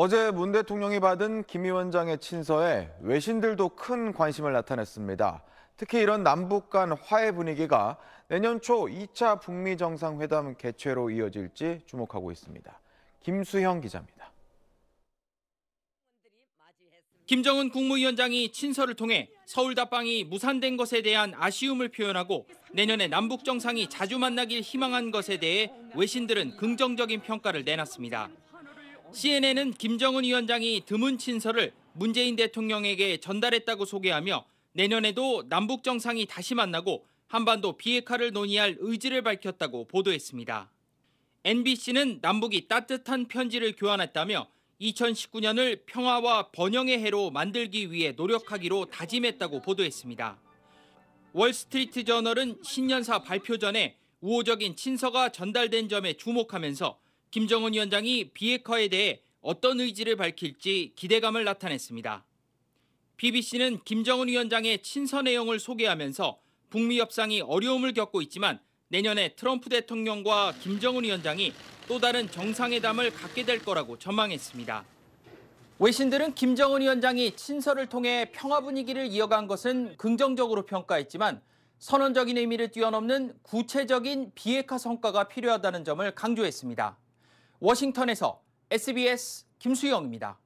어제 문 대통령이 받은 김 위원장의 친서에 외신들도 큰 관심을 나타냈습니다. 특히 이런 남북 간 화해 분위기가 내년 초 2차 북미 정상회담 개최로 이어질지 주목하고 있습니다. 김수형 기자입니다. 김정은 국무위원장이 친서를 통해 서울 답방이 무산된 것에 대한 아쉬움을 표현하고 내년에 남북 정상이 자주 만나길 희망한 것에 대해 외신들은 긍정적인 평가를 내놨습니다. CNN은 김정은 위원장이 드문 친서를 문재인 대통령에게 전달했다고 소개하며 내년에도 남북 정상이 다시 만나고 한반도 비핵화를 논의할 의지를 밝혔다고 보도했습니다. NBC는 남북이 따뜻한 편지를 교환했다며 2019년을 평화와 번영의 해로 만들기 위해 노력하기로 다짐했다고 보도했습니다. 월스트리트 저널은 신년사 발표 전에 우호적인 친서가 전달된 점에 주목하면서 김정은 위원장이 비핵화에 대해 어떤 의지를 밝힐지 기대감을 나타냈습니다. BBC는 김정은 위원장의 친서 내용을 소개하면서 북미 협상이 어려움을 겪고 있지만 내년에 트럼프 대통령과 김정은 위원장이 또 다른 정상회담을 갖게 될 거라고 전망했습니다. 외신들은 김정은 위원장이 친서를 통해 평화 분위기를 이어간 것은 긍정적으로 평가했지만 선언적인 의미를 뛰어넘는 구체적인 비핵화 성과가 필요하다는 점을 강조했습니다. 워싱턴에서 SBS 김수영입니다.